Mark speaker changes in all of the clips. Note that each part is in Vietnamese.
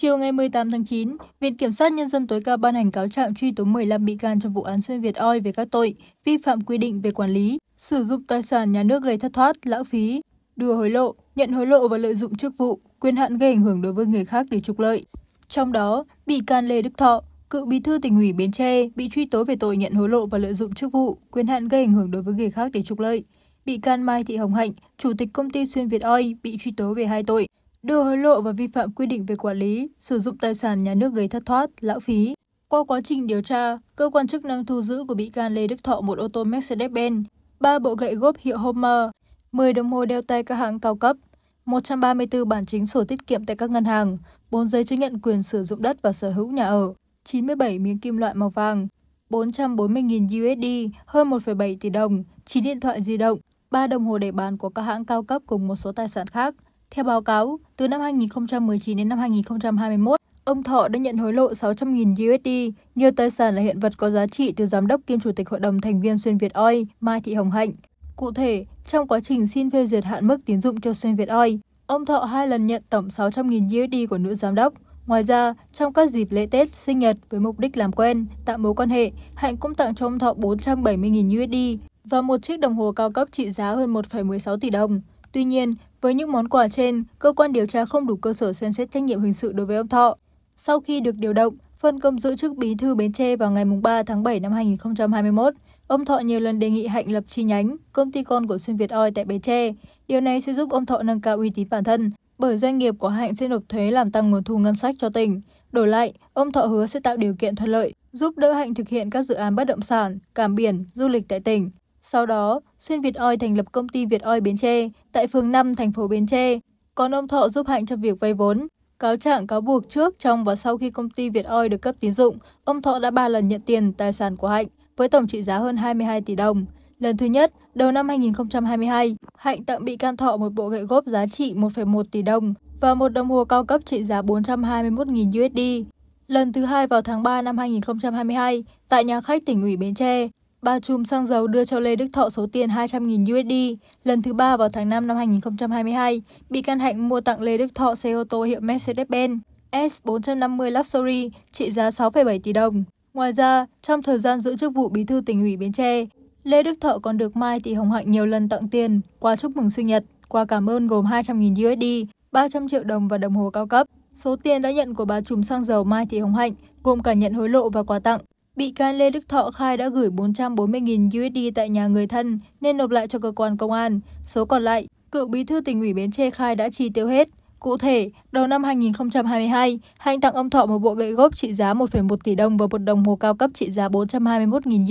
Speaker 1: Chiều ngày 18 tháng 9, Viện Kiểm sát Nhân dân tối cao ban hành cáo trạng truy tố 15 bị can trong vụ án xuyên Việt Oi về các tội vi phạm quy định về quản lý, sử dụng tài sản nhà nước gây thất thoát, lãng phí, đưa hối lộ, nhận hối lộ và lợi dụng chức vụ, quyền hạn gây ảnh hưởng đối với người khác để trục lợi. Trong đó, bị can Lê Đức Thọ, cựu bí thư tỉnh ủy Bến Tre bị truy tố về tội nhận hối lộ và lợi dụng chức vụ, quyền hạn gây ảnh hưởng đối với người khác để trục lợi. Bị can Mai Thị Hồng Hạnh, chủ tịch công ty Xuyên Việt Oi bị truy tố về hai tội đưa hối lộ và vi phạm quy định về quản lý, sử dụng tài sản nhà nước gây thất thoát, lãng phí. Qua quá trình điều tra, cơ quan chức năng thu giữ của bị can Lê Đức Thọ một ô tô Mercedes-Benz, 3 bộ gậy gốp hiệu Homer, 10 đồng hồ đeo tay các hãng cao cấp, 134 bản chính sổ tiết kiệm tại các ngân hàng, 4 giấy chứng nhận quyền sử dụng đất và sở hữu nhà ở, 97 miếng kim loại màu vàng, 440.000 USD, hơn 1,7 tỷ đồng, 9 điện thoại di động, 3 đồng hồ để bàn của các hãng cao cấp cùng một số tài sản khác – theo báo cáo, từ năm 2019 đến năm 2021, ông Thọ đã nhận hối lộ 600.000 USD, nhiều tài sản là hiện vật có giá trị từ giám đốc kiêm chủ tịch hội đồng thành viên Xuyên Việt Oi Mai Thị Hồng Hạnh. Cụ thể, trong quá trình xin phê duyệt hạn mức tín dụng cho Xuyên Việt Oi, ông Thọ hai lần nhận tổng 600.000 USD của nữ giám đốc. Ngoài ra, trong các dịp lễ Tết, sinh nhật với mục đích làm quen, tạo mối quan hệ, Hạnh cũng tặng cho ông Thọ 470.000 USD và một chiếc đồng hồ cao cấp trị giá hơn 1,16 tỷ đồng. Tuy nhiên, với những món quà trên, cơ quan điều tra không đủ cơ sở xem xét trách nhiệm hình sự đối với ông Thọ. Sau khi được điều động, phân công giữ chức bí thư Bến Tre vào ngày 3 tháng 7 năm 2021, ông Thọ nhiều lần đề nghị Hạnh lập chi nhánh, công ty con của Xuyên Việt Oi tại Bến Tre. Điều này sẽ giúp ông Thọ nâng cao uy tín bản thân, bởi doanh nghiệp của Hạnh sẽ nộp thuế làm tăng nguồn thu ngân sách cho tỉnh. Đổi lại, ông Thọ hứa sẽ tạo điều kiện thuận lợi, giúp đỡ Hạnh thực hiện các dự án bất động sản, cảng biển, du lịch tại tỉnh. Sau đó, Xuyên Việt Oi thành lập công ty Việt Oi Bến Tre tại phường 5 thành phố Bến Tre, còn ông Thọ giúp Hạnh trong việc vay vốn. Cáo trạng cáo buộc trước, trong và sau khi công ty Việt Oi được cấp tín dụng, ông Thọ đã ba lần nhận tiền tài sản của Hạnh với tổng trị giá hơn 22 tỷ đồng. Lần thứ nhất, đầu năm 2022, Hạnh tặng bị can Thọ một bộ gậy góp giá trị 1,1 tỷ đồng và một đồng hồ cao cấp trị giá 421.000 USD. Lần thứ hai vào tháng 3 năm 2022, tại nhà khách tỉnh ủy Bến Tre, Ba chùm xăng dầu đưa cho Lê Đức Thọ số tiền 200.000 USD lần thứ ba vào tháng 5 năm 2022, bị can Hạnh mua tặng Lê Đức Thọ xe ô tô hiệu Mercedes-Benz S450 Luxury trị giá 6,7 tỷ đồng. Ngoài ra, trong thời gian giữ chức vụ bí thư tỉnh ủy Bến Tre, Lê Đức Thọ còn được Mai Thị Hồng Hạnh nhiều lần tặng tiền, quà chúc mừng sinh nhật, quà cảm ơn gồm 200.000 USD, 300 triệu đồng và đồng hồ cao cấp. Số tiền đã nhận của bà trùm xăng dầu Mai Thị Hồng Hạnh gồm cả nhận hối lộ và quà tặng Bị can Lê Đức Thọ khai đã gửi 440.000 USD tại nhà người thân nên nộp lại cho cơ quan công an. Số còn lại, cựu bí thư tỉnh ủy Bến Tre khai đã chi tiêu hết. Cụ thể, đầu năm 2022, Hạnh tặng ông Thọ một bộ gậy góp trị giá 1,1 tỷ đồng và một đồng hồ cao cấp trị giá 421.000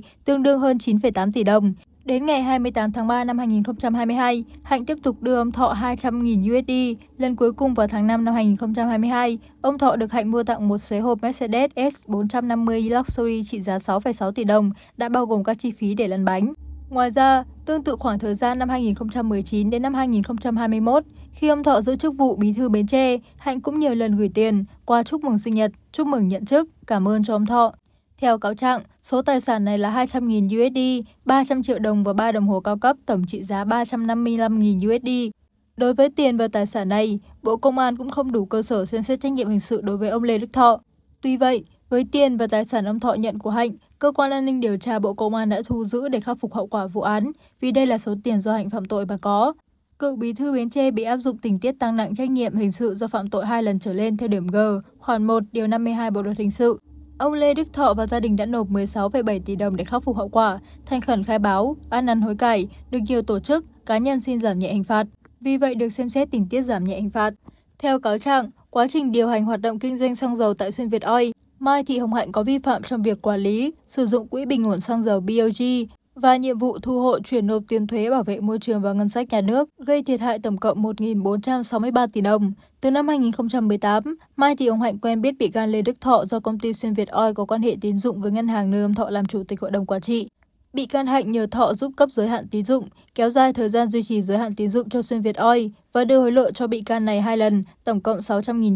Speaker 1: USD, tương đương hơn 9,8 tỷ đồng. Đến ngày 28 tháng 3 năm 2022, Hạnh tiếp tục đưa ông Thọ 200.000 USD. Lần cuối cùng vào tháng 5 năm 2022, ông Thọ được Hạnh mua tặng một xế hộp Mercedes S450 Luxury trị giá 6,6 tỷ đồng, đã bao gồm các chi phí để lăn bánh. Ngoài ra, tương tự khoảng thời gian năm 2019 đến năm 2021, khi ông Thọ giữ chức vụ bí thư Bến Tre, Hạnh cũng nhiều lần gửi tiền qua chúc mừng sinh nhật, chúc mừng nhận chức, cảm ơn cho ông Thọ. Theo cáo trạng, số tài sản này là 200.000 USD, 300 triệu đồng và 3 đồng hồ cao cấp tổng trị giá 355.000 USD. Đối với tiền và tài sản này, Bộ Công an cũng không đủ cơ sở xem xét trách nhiệm hình sự đối với ông Lê Đức Thọ. Tuy vậy, với tiền và tài sản ông Thọ nhận của Hạnh, cơ quan an ninh điều tra Bộ Công an đã thu giữ để khắc phục hậu quả vụ án, vì đây là số tiền do Hạnh phạm tội mà có. Cựu bí thư Bến Tre bị áp dụng tình tiết tăng nặng trách nhiệm hình sự do phạm tội hai lần trở lên theo điểm G, khoản 1 điều 52 Bộ luật hình sự Ông Lê Đức Thọ và gia đình đã nộp 16,7 tỷ đồng để khắc phục hậu quả, thành khẩn khai báo, ăn năn hối cải, được nhiều tổ chức, cá nhân xin giảm nhẹ hình phạt. Vì vậy được xem xét tình tiết giảm nhẹ hình phạt. Theo cáo trạng, quá trình điều hành hoạt động kinh doanh xăng dầu tại Xuyên Việt Oil, Mai Thị Hồng Hạnh có vi phạm trong việc quản lý, sử dụng quỹ bình ổn xăng dầu BOG và nhiệm vụ thu hộ chuyển nộp tiền thuế bảo vệ môi trường vào ngân sách nhà nước, gây thiệt hại tổng cộng 1.463 tỷ đồng. Từ năm 2018, Mai thì ông Hạnh quen biết bị can Lê Đức Thọ do công ty Xuyên Việt oi có quan hệ tín dụng với ngân hàng Nơi Âm Thọ làm chủ tịch hội đồng quản trị. Bị can Hạnh nhờ Thọ giúp cấp giới hạn tín dụng, kéo dài thời gian duy trì giới hạn tín dụng cho Xuyên Việt oi và đưa hối lộ cho bị can này hai lần, tổng cộng 600.000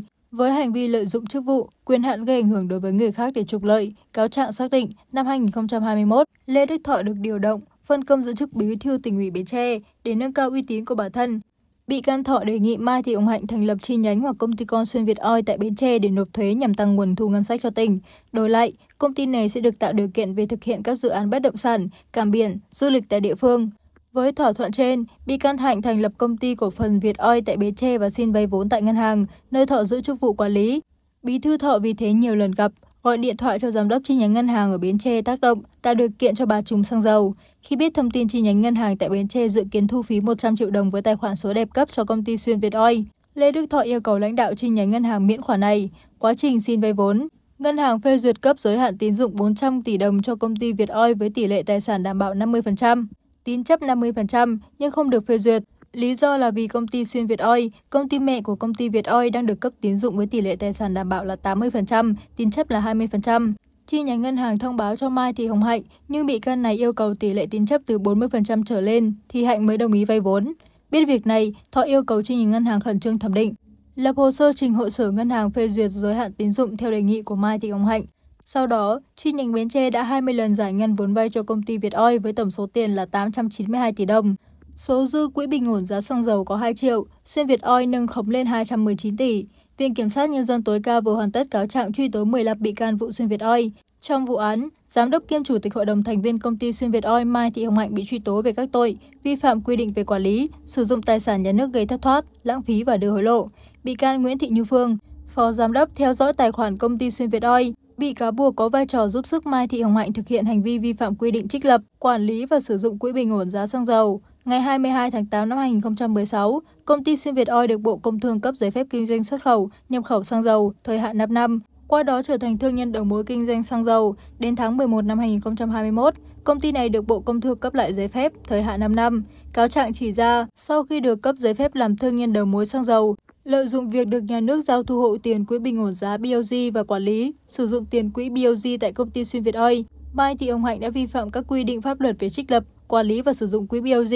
Speaker 1: USD. Với hành vi lợi dụng chức vụ, quyền hạn gây ảnh hưởng đối với người khác để trục lợi, cáo trạng xác định năm 2021, Lê Đức Thọ được điều động, phân công giữ chức bí thư tỉnh ủy Bến Tre để nâng cao uy tín của bản thân. Bị can Thọ đề nghị Mai Thị Ông Hạnh thành lập chi nhánh hoặc công ty con xuyên Việt oi tại Bến Tre để nộp thuế nhằm tăng nguồn thu ngân sách cho tỉnh. Đổi lại, công ty này sẽ được tạo điều kiện về thực hiện các dự án bất động sản, cảng biển, du lịch tại địa phương. Với thỏa thuận trên, bị can Thạnh thành lập công ty cổ phần Việt Oi tại Bến Tre và xin vay vốn tại ngân hàng, nơi Thọ giữ chức vụ quản lý. Bí thư Thọ vì thế nhiều lần gặp, gọi điện thoại cho giám đốc chi nhánh ngân hàng ở Bến Tre tác động, tạo điều kiện cho bà trùm xăng dầu. Khi biết thông tin chi nhánh ngân hàng tại Bến Tre dự kiến thu phí 100 triệu đồng với tài khoản số đẹp cấp cho công ty xuyên Việt Oi, Lê Đức Thọ yêu cầu lãnh đạo chi nhánh ngân hàng miễn khoản này. Quá trình xin vay vốn, ngân hàng phê duyệt cấp giới hạn tín dụng 400 tỷ đồng cho công ty Việt Oi với tỷ lệ tài sản đảm bảo 50% tín chấp 50% nhưng không được phê duyệt. Lý do là vì công ty Xuyên Việt Oi, công ty mẹ của công ty Việt Oi đang được cấp tín dụng với tỷ lệ tài sản đảm bảo là 80%, tín chấp là 20%. Chi nhánh ngân hàng thông báo cho Mai Thị Hồng Hạnh, nhưng bị can này yêu cầu tỷ lệ tín chấp từ 40% trở lên thì Hạnh mới đồng ý vay vốn. Biết việc này, Thọ yêu cầu chi nhánh ngân hàng khẩn trương thẩm định, lập hồ sơ trình hội sở ngân hàng phê duyệt giới hạn tín dụng theo đề nghị của Mai Thị Hồng Hạnh. Sau đó, chi nhánh Bến Tre đã 20 lần giải ngân vốn vay cho công ty Việt Oi với tổng số tiền là 892 tỷ đồng. Số dư quỹ bình ổn giá xăng dầu có 2 triệu, xuyên Việt Oi nâng khống lên 219 tỷ. Viện Kiểm sát Nhân dân tối cao vừa hoàn tất cáo trạng truy tố 15 bị can vụ xuyên Việt Oi. Trong vụ án, Giám đốc kiêm Chủ tịch Hội đồng thành viên công ty xuyên Việt Oi Mai Thị Hồng Hạnh bị truy tố về các tội vi phạm quy định về quản lý, sử dụng tài sản nhà nước gây thất thoát, lãng phí và đưa hối lộ. Bị can Nguyễn Thị Như Phương, Phó Giám đốc theo dõi tài khoản công ty xuyên Việt Oi, Bị cáo buộc có vai trò giúp sức Mai Thị Hồng Hạnh thực hiện hành vi vi phạm quy định trích lập, quản lý và sử dụng quỹ bình ổn giá xăng dầu. Ngày 22 tháng 8 năm 2016, công ty Xuyên Việt oi được Bộ Công Thương cấp giấy phép kinh doanh xuất khẩu, nhập khẩu xăng dầu, thời hạn 5 năm, qua đó trở thành thương nhân đầu mối kinh doanh xăng dầu. Đến tháng 11 năm 2021, công ty này được Bộ Công Thương cấp lại giấy phép, thời hạn 5 năm. Cáo trạng chỉ ra, sau khi được cấp giấy phép làm thương nhân đầu mối xăng dầu, lợi dụng việc được nhà nước giao thu hộ tiền quỹ bình ổn giá BOG và quản lý, sử dụng tiền quỹ BOG tại công ty Xuyên Việt Oi, Mai Thị Hồng Hạnh đã vi phạm các quy định pháp luật về trích lập, quản lý và sử dụng quỹ BOG.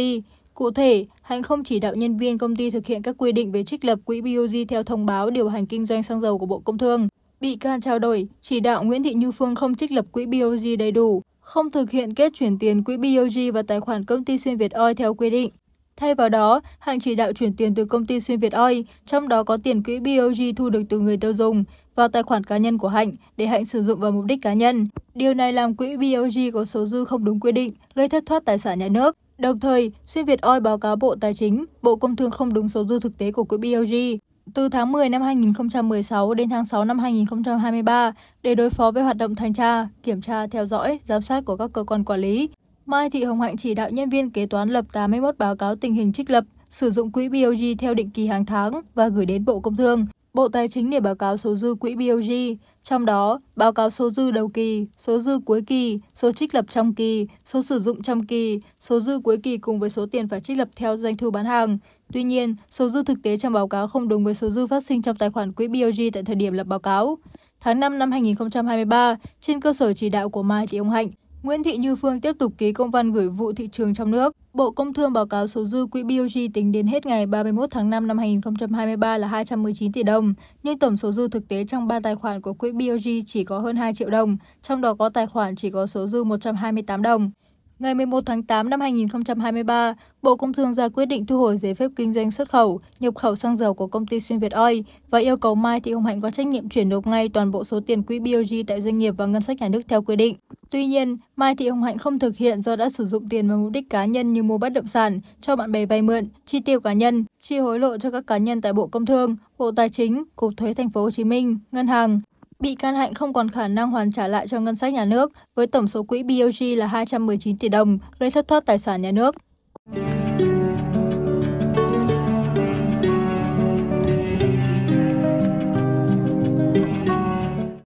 Speaker 1: Cụ thể, Hạnh không chỉ đạo nhân viên công ty thực hiện các quy định về trích lập quỹ BOG theo thông báo điều hành kinh doanh xăng dầu của Bộ Công Thương. Bị can trao đổi, chỉ đạo Nguyễn Thị Như Phương không trích lập quỹ BOG đầy đủ, không thực hiện kết chuyển tiền quỹ BOG và tài khoản công ty xuyên Việt Oi theo quy định. Thay vào đó, hàng chỉ đạo chuyển tiền từ công ty xuyên Việt Oi trong đó có tiền quỹ BOG thu được từ người tiêu dùng, vào tài khoản cá nhân của Hạnh để Hạnh sử dụng vào mục đích cá nhân. Điều này làm quỹ BOG có số dư không đúng quy định, gây thất thoát tài sản nhà nước. Đồng thời, xuyên Việt Oi báo cáo Bộ Tài chính, Bộ Công Thương không đúng số dư thực tế của quỹ BOG. Từ tháng 10 năm 2016 đến tháng 6 năm 2023, để đối phó với hoạt động thanh tra, kiểm tra, theo dõi, giám sát của các cơ quan quản lý, Mai Thị Hồng Hạnh chỉ đạo nhân viên kế toán lập 81 báo cáo tình hình trích lập, sử dụng quỹ BOG theo định kỳ hàng tháng và gửi đến Bộ Công Thương, Bộ Tài chính để báo cáo số dư quỹ BOG, trong đó báo cáo số dư đầu kỳ, số dư cuối kỳ, số trích lập trong kỳ, số sử dụng trong kỳ, số dư cuối kỳ cùng với số tiền phải trích lập theo doanh thu bán hàng. Tuy nhiên, số dư thực tế trong báo cáo không đúng với số dư phát sinh trong tài khoản quỹ BOG tại thời điểm lập báo cáo. Tháng 5 năm 2023, trên cơ sở chỉ đạo của Mai Thị Ông Hạnh, Nguyễn Thị Như Phương tiếp tục ký công văn gửi vụ thị trường trong nước. Bộ Công Thương báo cáo số dư quỹ BOG tính đến hết ngày 31 tháng 5 năm 2023 là 219 tỷ đồng, nhưng tổng số dư thực tế trong 3 tài khoản của quỹ BOG chỉ có hơn 2 triệu đồng, trong đó có tài khoản chỉ có số dư 128 đồng. Ngày 11 tháng 8 năm 2023, Bộ Công Thương ra quyết định thu hồi giấy phép kinh doanh xuất khẩu, nhập khẩu xăng dầu của công ty Xuyên Việt Oil và yêu cầu Mai Thị Hồng Hạnh có trách nhiệm chuyển nộp ngay toàn bộ số tiền quỹ BOG tại doanh nghiệp và ngân sách nhà nước theo quy định. Tuy nhiên, Mai Thị Hồng Hạnh không thực hiện do đã sử dụng tiền vào mục đích cá nhân như mua bất động sản, cho bạn bè vay mượn, chi tiêu cá nhân, chi hối lộ cho các cá nhân tại Bộ Công Thương, Bộ Tài chính, Cục Thuế Thành phố Hồ Chí Minh, ngân hàng, Bị can Hạnh không còn khả năng hoàn trả lại cho ngân sách nhà nước với tổng số quỹ BOG là 219 tỷ đồng, gây thất thoát tài sản nhà nước.